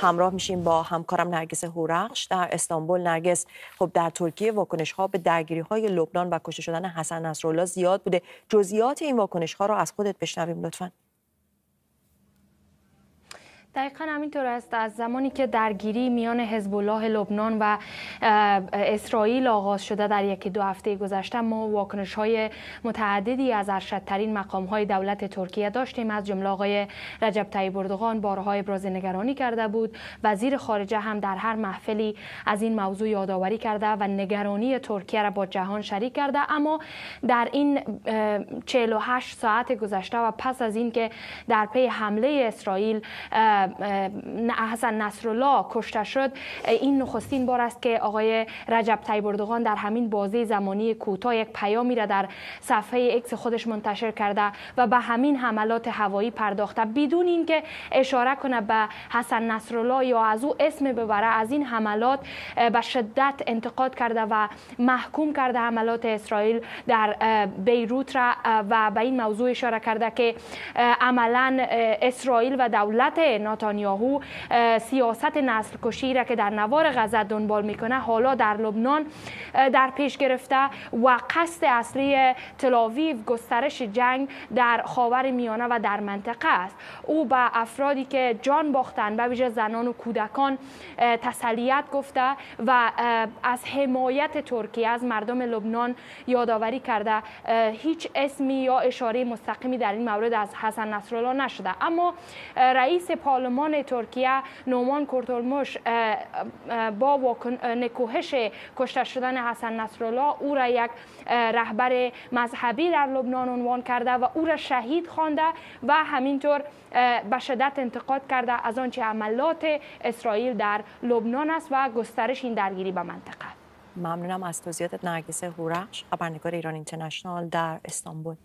همراه میشیم با همکارم نرگس هورخش در استانبول نرگس خب در ترکیه واکنش ها به درگیری های لبنان و کشته شدن حسن نصرالله زیاد بوده جزئیات این واکنش ها را از خودت بشنویم لطفاً دقیقا همینطور است از زمانی که درگیری میان حزب الله لبنان و اسرائیل آغاز شده در یکی دو هفته گذشته ما واکنش های متعددی از ارشدترین مقام های دولت ترکیه داشتیم از جمله آقای رجب طیب اردوغان بارها ابراز نگرانی کرده بود وزیر خارجه هم در هر محفلی از این موضوع یادآوری کرده و نگرانی ترکیه را با جهان شریک کرده اما در این 48 ساعت گذشته و پس از اینکه در پی حمله اسرائیل حسن نصرالله کشته شد این نخستین بار است که آقای رجب طیب اردوغان در همین بازه زمانی کوتاه یک پیامی را در صفحه اکس خودش منتشر کرده و به همین حملات هوایی پرداخته بدون اینکه اشاره کنه به حسن نصرالله یا از او اسم ببره از این حملات به شدت انتقاد کرده و محکوم کرده حملات اسرائیل در بیروت را و به این موضوع اشاره کرده که عملا اسرائیل و دولت نتانیاهو سیاست نسل کشی را که در نوار غزه دنبال میکنه حالا در لبنان در پیش گرفته و قصد اصلی تلاویو گسترش جنگ در خاور میانه و در منطقه است او به افرادی که جان باختن به ویژه زنان و کودکان تسلیت گفته و از حمایت ترکیه از مردم لبنان یادآوری کرده هیچ اسمی یا اشاره مستقیمی در این مورد از حسن نصرالله نشده اما رئیس پال پارلمان ترکیه نومان کورتولموش با نکوهش کشته شدن حسن نصرالله او را یک رهبر مذهبی در لبنان عنوان کرده و او را شهید خوانده و همینطور به شدت انتقاد کرده از آنچه عملات اسرائیل در لبنان است و گسترش این درگیری به منطقه ممنونم از توضیحات نرگس هورش، خبرنگار ایران اینترنشنال در استانبول